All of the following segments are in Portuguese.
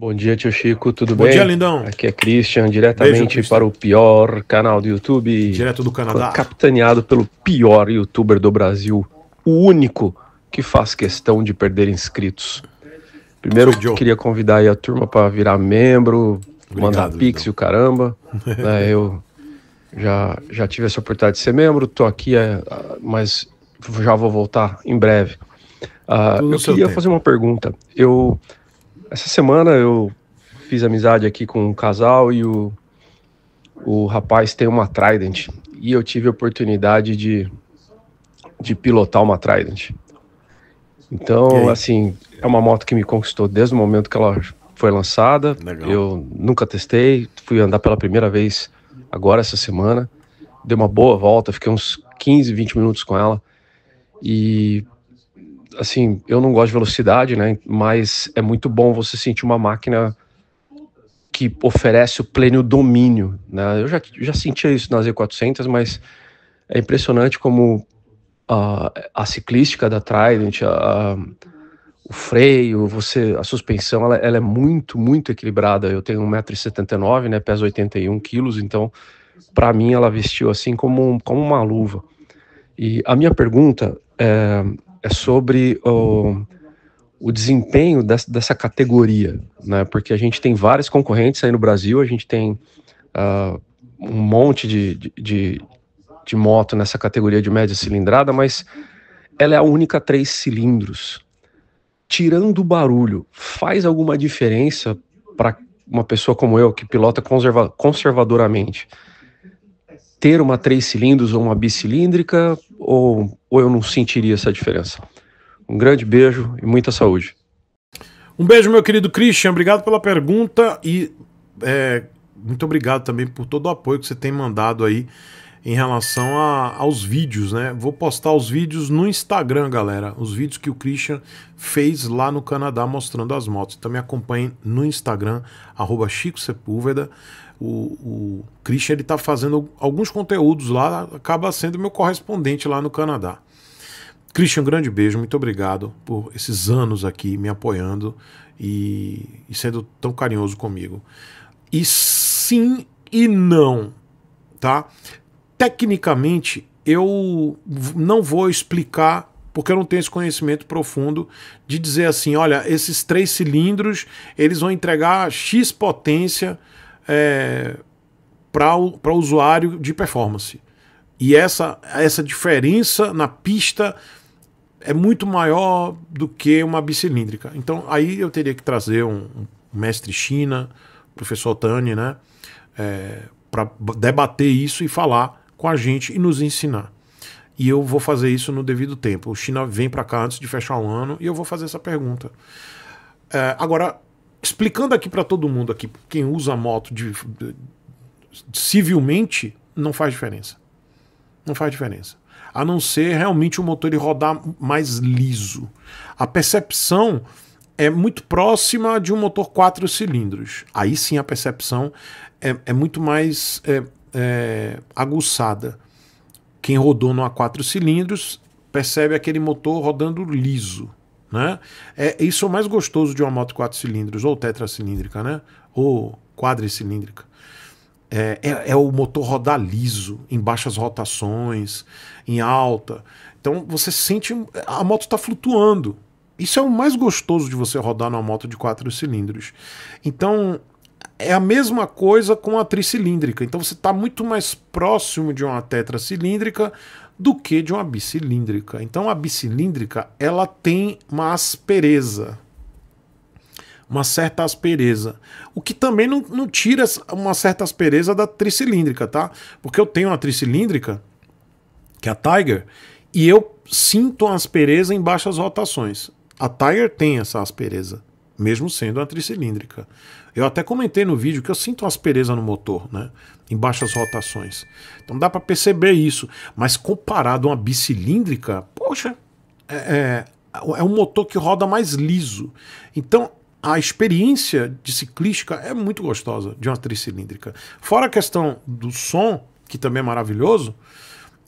Bom dia, tio Chico, tudo Bom bem? Bom dia, lindão. Aqui é Christian, diretamente Beijo, para o pior canal do YouTube. Direto do Canadá. Capitaneado pelo pior youtuber do Brasil, o único que faz questão de perder inscritos. Primeiro, queria convidar a turma para virar membro, Obrigado, mandar pix e o caramba. Né? eu já, já tive essa oportunidade de ser membro, tô aqui, é, mas já vou voltar em breve. Uh, eu queria tempo. fazer uma pergunta. Eu essa semana eu fiz amizade aqui com um casal e o, o rapaz tem uma Trident. E eu tive a oportunidade de, de pilotar uma Trident. Então, assim, é uma moto que me conquistou desde o momento que ela foi lançada. Legal. Eu nunca testei, fui andar pela primeira vez agora essa semana. Dei uma boa volta, fiquei uns 15, 20 minutos com ela. E assim, eu não gosto de velocidade, né? Mas é muito bom você sentir uma máquina que oferece o pleno domínio, né? Eu já, já sentia isso na Z400, mas é impressionante como a, a ciclística da Trident, a, o freio, você, a suspensão, ela, ela, é muito, muito equilibrada. Eu tenho 1,79m, né? Peso 81kg, então para mim ela vestiu assim como, como uma luva. E a minha pergunta é é sobre o, o desempenho dessa, dessa, categoria, né? Porque a gente tem vários concorrentes aí no Brasil, a gente tem uh, um monte de, de, de, de moto nessa categoria de média cilindrada, mas ela é a única três cilindros. Tirando o barulho, faz alguma diferença para uma pessoa como eu, que pilota conserva conservadoramente, ter uma três cilindros ou uma bicilíndrica ou, ou eu não sentiria essa diferença? Um grande beijo e muita saúde. Um beijo, meu querido Christian. Obrigado pela pergunta e é, muito obrigado também por todo o apoio que você tem mandado aí em relação a, aos vídeos, né? Vou postar os vídeos no Instagram, galera. Os vídeos que o Christian fez lá no Canadá mostrando as motos. Então me acompanhem no Instagram, arroba Chico Sepúlveda. O, o Christian ele tá fazendo alguns conteúdos lá, acaba sendo meu correspondente lá no Canadá. Christian, um grande beijo, muito obrigado por esses anos aqui me apoiando e, e sendo tão carinhoso comigo. E sim e não, tá? Tecnicamente, eu não vou explicar porque eu não tenho esse conhecimento profundo de dizer assim, olha, esses três cilindros eles vão entregar x potência é, eh, para o usuário de performance. E essa, essa diferença na pista é muito maior do que uma bicilíndrica. Então aí eu teria que trazer um, um mestre China, professor Tani, né, é, eh, para debater isso e falar com a gente e nos ensinar. E eu vou fazer isso no devido tempo. O China vem para cá antes de fechar o ano e eu vou fazer essa pergunta. É, agora, explicando aqui para todo mundo aqui, quem usa moto de, de, civilmente, não faz diferença. Não faz diferença. A não ser realmente o motor ele rodar mais liso. A percepção é muito próxima de um motor quatro cilindros. Aí sim a percepção é, é muito mais é, é, aguçada. Quem rodou no A4 cilindros percebe aquele motor rodando liso. Né? É, isso é o mais gostoso de uma moto quatro cilindros, ou tetracilíndrica, né? ou quadricilíndrica. É, é, é, o motor rodar liso, em baixas rotações, em alta. Então você sente. A moto está flutuando. Isso é o mais gostoso de você rodar numa moto de quatro cilindros. Então é a mesma coisa com a tricilíndrica. Então você está muito mais próximo de uma tetracilíndrica do que de uma bicilíndrica. Então a bicilíndrica ela tem uma aspereza, uma certa aspereza, o que também não, não tira uma certa aspereza da tricilíndrica, tá? Porque eu tenho uma tricilíndrica que é a Tiger e eu sinto uma aspereza em baixas rotações. A Tiger tem essa aspereza, mesmo sendo uma tricilíndrica. Eu até comentei no vídeo que eu sinto uma aspereza no motor, né? Em baixas rotações. Então dá para perceber isso. Mas comparado a uma bicilíndrica, poxa, é, é, é um motor que roda mais liso. Então a experiência de ciclística é muito gostosa de uma tricilíndrica. Fora a questão do som, que também é maravilhoso,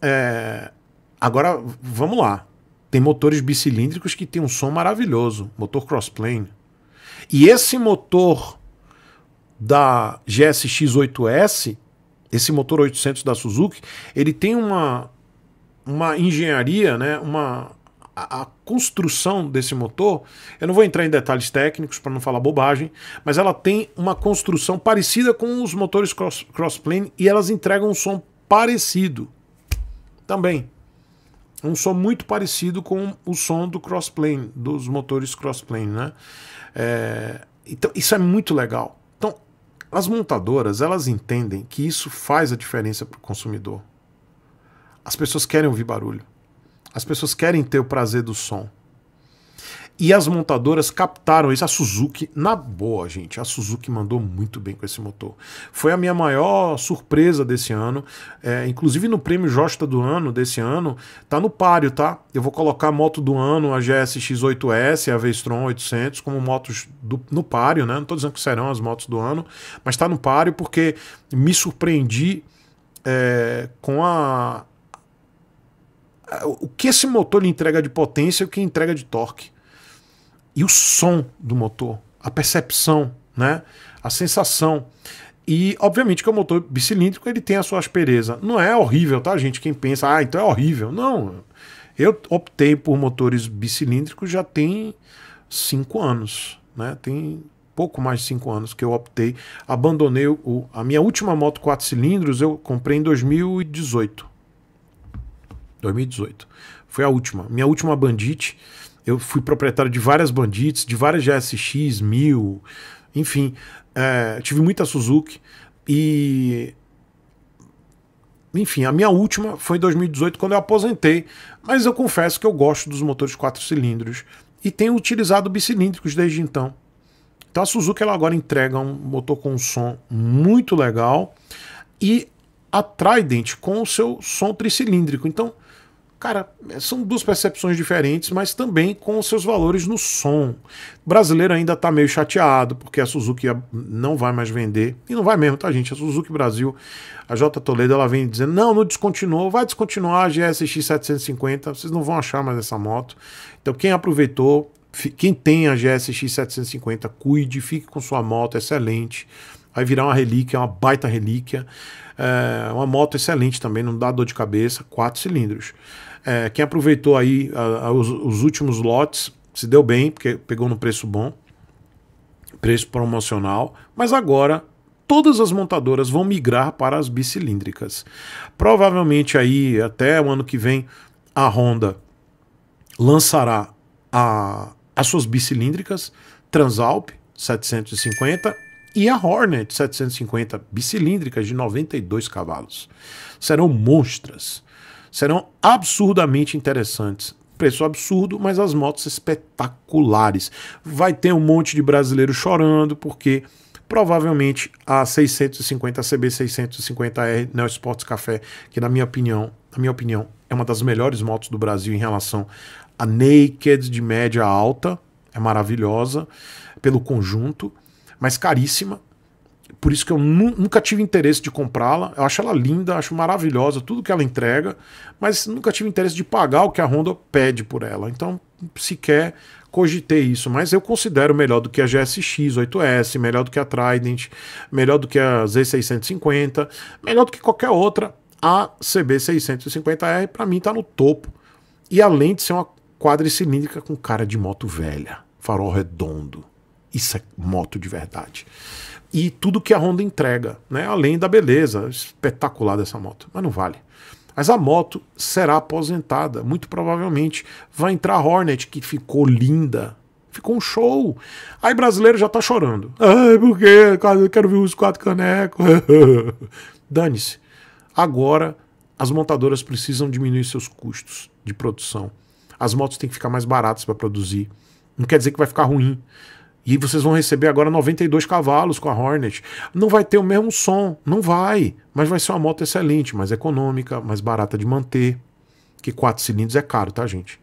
é... agora vamos lá. Tem motores bicilíndricos que tem um som maravilhoso, motor crossplane. E esse motor da GSX-8S, esse motor 800 da Suzuki, ele tem uma, uma engenharia, né, uma a, a construção desse motor, eu não vou entrar em detalhes técnicos para não falar bobagem, mas ela tem uma construção parecida com os motores cross, crossplane e elas entregam um som parecido também. Um som muito parecido com o som do crossplane, dos motores crossplane, né? É, então, isso é muito legal. As montadoras, elas entendem que isso faz a diferença para o consumidor. As pessoas querem ouvir barulho. As pessoas querem ter o prazer do som. E as montadoras captaram isso. A Suzuki, na boa, gente, a Suzuki mandou muito bem com esse motor. Foi a minha maior surpresa desse ano. É, inclusive no prêmio Josta do ano, desse ano, tá no páreo, tá? Eu vou colocar a moto do ano, a GSX-8S, a Vestron 800, como motos do, no páreo, né? Não tô dizendo que serão as motos do ano, mas tá no páreo porque me surpreendi é, com a... O que esse motor lhe entrega de potência e o que entrega de torque e o som do motor, a percepção, né? a sensação. E, obviamente, que o motor bicilíndrico ele tem a sua aspereza. Não é horrível, tá, gente? Quem pensa, ah, então é horrível. Não. Eu optei por motores bicilíndricos já tem cinco anos, né? Tem pouco mais de cinco anos que eu optei. Abandonei o, a minha última moto quatro cilindros, eu comprei em 2018. 2018. Foi a última. Minha última Bandit. Eu fui proprietário de várias Bandits, de várias GSX, 1000, enfim. É, tive muita Suzuki. E enfim, a minha última foi em 2018, quando eu aposentei. Mas eu confesso que eu gosto dos motores quatro cilindros e tenho utilizado bicilíndricos desde então. Então a Suzuki ela agora entrega um motor com um som muito legal e a Trident com o seu som tricilíndrico. Então Cara, são duas percepções diferentes, mas também com seus valores no som. O brasileiro ainda está meio chateado, porque a Suzuki não vai mais vender. E não vai mesmo, tá, gente? A Suzuki Brasil, a J Toledo, ela vem dizendo: não, não descontinuou, vai descontinuar a GSX 750, vocês não vão achar mais essa moto. Então, quem aproveitou, quem tem a GSX 750, cuide, fique com sua moto, excelente. Vai virar uma relíquia, uma baita relíquia. É uma moto excelente também, não dá dor de cabeça, quatro cilindros. É, quem aproveitou aí a, a, os, os, últimos lotes se deu bem, porque pegou no preço bom, preço promocional, mas agora todas as montadoras vão migrar para as bicilíndricas. Provavelmente aí até o ano que vem a Honda lançará a, as suas bicilíndricas Transalp 750 e a Hornet 750 bicilíndricas de 92 cavalos. Serão monstras serão absurdamente interessantes. Preço absurdo, mas as motos espetaculares. Vai ter um monte de brasileiro chorando, porque provavelmente a 650 a CB 650R Neo Sports Café, que na minha opinião, na minha opinião, é uma das melhores motos do Brasil em relação a naked de média alta, é maravilhosa pelo conjunto, mas caríssima. Por isso que eu nu nunca tive interesse de comprá-la. Eu acho ela linda, acho maravilhosa, tudo que ela entrega, mas nunca tive interesse de pagar o que a Honda pede por ela. Então, sequer cogitei isso, mas eu considero melhor do que a GSX 8S, melhor do que a Trident, melhor do que a Z650, melhor do que qualquer outra. A CB650R para mim está no topo. E além de ser uma quadricilíndrica com cara de moto velha, farol redondo. Isso é moto de verdade e tudo que a Honda entrega, né? além da beleza espetacular dessa moto. Mas não vale. Mas a moto será aposentada, muito provavelmente. Vai entrar a Hornet, que ficou linda. Ficou um show. Aí brasileiro já tá chorando. Ai, por quê? Eu quero ver os quatro canecos. Dane-se. Agora, as montadoras precisam diminuir seus custos de produção. As motos têm que ficar mais baratas para produzir. Não quer dizer que vai ficar ruim, e vocês vão receber agora 92 cavalos com a Hornet. Não vai ter o mesmo som, não vai. Mas vai ser uma moto excelente, mais econômica, mais barata de manter. Que quatro cilindros é caro, tá, gente?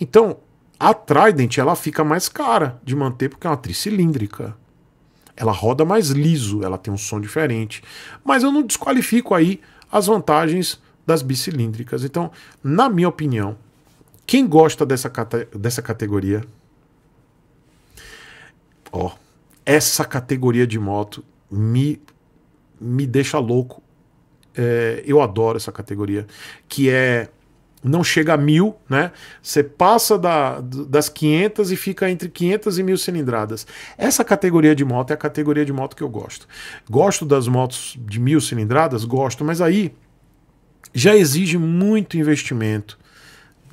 Então, a Trident ela fica mais cara de manter porque é uma tricilíndrica. Ela roda mais liso, ela tem um som diferente. Mas eu não desqualifico aí as vantagens das bicilíndricas. Então, na minha opinião, quem gosta dessa, cate dessa categoria Ó, essa categoria de moto me, me deixa louco. É, eu adoro essa categoria, que é não chega a mil, né? Você passa da, das 500 e fica entre 500 e mil cilindradas. Essa categoria de moto é a categoria de moto que eu gosto. Gosto das motos de mil cilindradas, gosto, mas aí já exige muito investimento,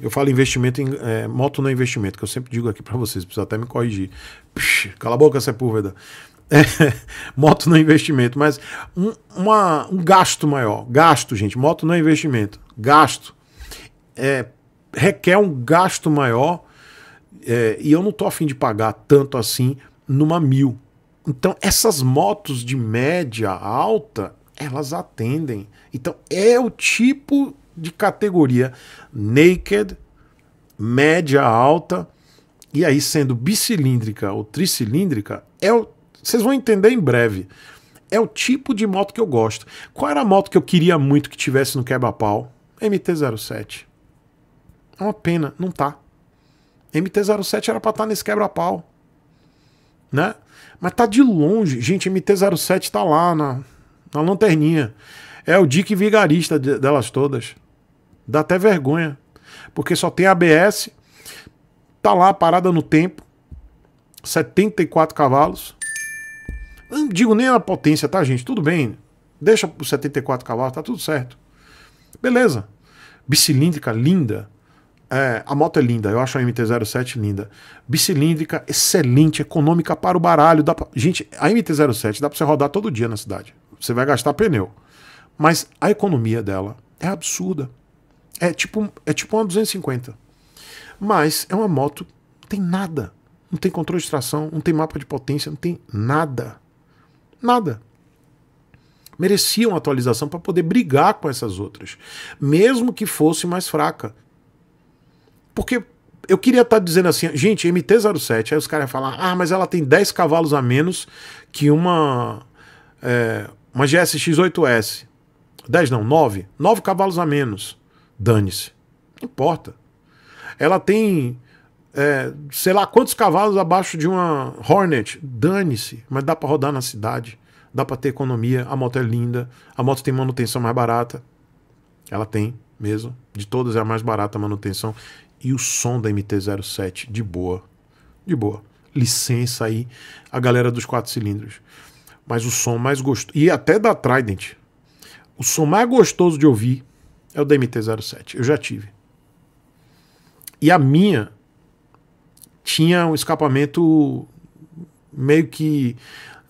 eu falo investimento em. É, moto não é investimento, que eu sempre digo aqui para vocês, precisa até me corrigir. Psh, cala a boca, Sepúlveda. É, é, moto não é investimento, mas um, uma, um gasto maior. Gasto, gente. Moto não é investimento. Gasto. É, requer um gasto maior. É, e eu não tô afim de pagar tanto assim numa mil. Então, essas motos de média alta, elas atendem. Então, é o tipo de categoria naked, média alta, e aí sendo bicilíndrica ou tricilíndrica, é o, vocês vão entender em breve. É o tipo de moto que eu gosto. Qual era a moto que eu queria muito que tivesse no quebra-pau? MT-07. É uma pena, não tá. MT-07 era pra estar tá nesse quebra-pau. Né? Mas tá de longe. Gente, MT-07 tá lá na, na lanterninha. É o Dick Vigarista de, delas todas. Dá até vergonha. Porque só tem ABS, tá lá parada no tempo, 74 cavalos. Não digo nem a potência, tá, gente? Tudo bem. Deixa os 74 cavalos, tá tudo certo. Beleza. Bicilíndrica, linda. É, a moto é linda, eu acho a MT-07 linda. Bicilíndrica, excelente, econômica para o baralho. Pra... Gente, a MT-07 dá para você rodar todo dia na cidade. Você vai gastar pneu. Mas a economia dela é absurda. É tipo, é tipo uma 250. Mas é uma moto, não tem nada. Não tem controle de tração, não tem mapa de potência, não tem nada. Nada. Merecia uma atualização para poder brigar com essas outras, mesmo que fosse mais fraca. Porque eu queria estar tá dizendo assim, gente, MT-07, aí os caras falar, ah, mas ela tem 10 cavalos a menos que uma é, uma GSX-8S. 10 não, 9. 9 cavalos a menos. Dane-se. Não importa. Ela tem é, sei lá quantos cavalos abaixo de uma Hornet. Dane-se. Mas dá para rodar na cidade. Dá para ter economia. A moto é linda. A moto tem manutenção mais barata. Ela tem mesmo. De todas é a mais barata a manutenção. E o som da MT-07, de boa. De boa. Licença aí, a galera dos quatro cilindros. Mas o som mais gostoso. E até da Trident. O som mais gostoso de ouvir é o DMT-07. Eu já tive. E a minha tinha um escapamento meio que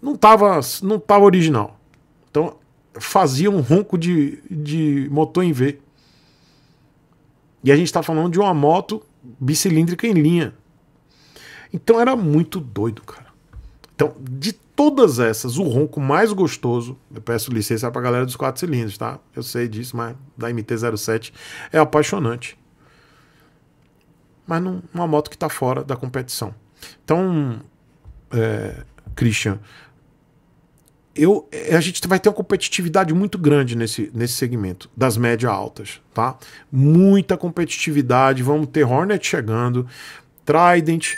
não estava não tava original. Então fazia um ronco de, de motor em V. E a gente está falando de uma moto bicilíndrica em linha. Então era muito doido, cara. Então, de todas essas, o ronco mais gostoso, eu peço licença para a galera dos quatro cilindros, tá? Eu sei disso, mas da MT-07 é apaixonante. Mas não, uma moto que está fora da competição. Então, é, Christian, eu, é, a gente vai ter uma competitividade muito grande nesse, nesse segmento, das médias altas, tá? Muita competitividade, vamos ter Hornet chegando, Trident,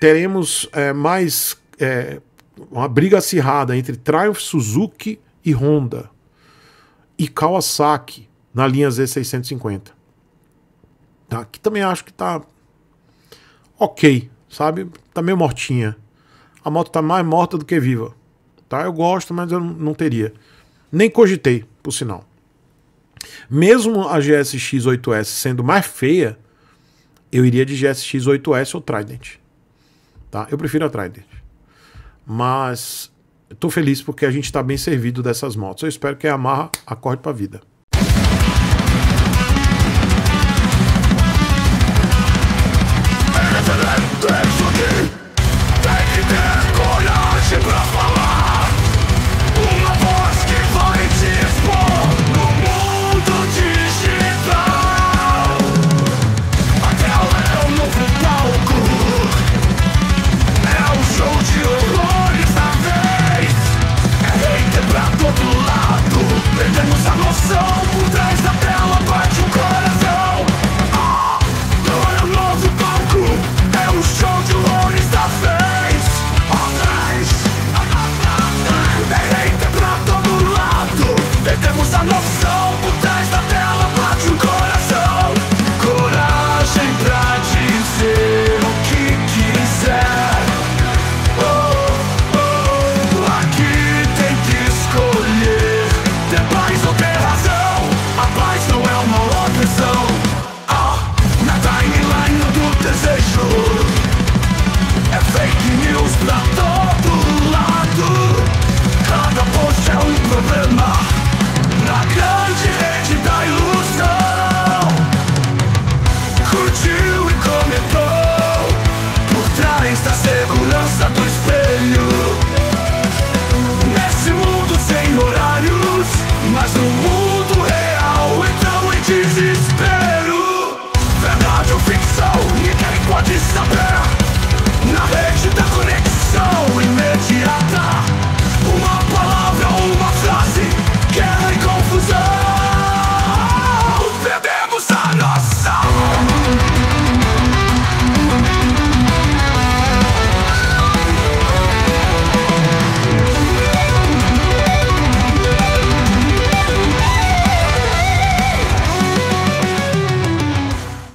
teremos é, mais é, uma briga acirrada entre Triumph Suzuki e Honda e Kawasaki na linha Z650. Tá? Que também acho que tá ok, sabe? Tá meio mortinha. A moto tá mais morta do que viva. Tá? Eu gosto, mas eu não teria. Nem cogitei, por sinal. Mesmo a GSX 8S sendo mais feia, eu iria de GSX 8S ou Trident. Tá? Eu prefiro a Trident. Mas estou feliz porque a gente está bem servido dessas motos. Eu espero que a Yamaha acorde para a vida. so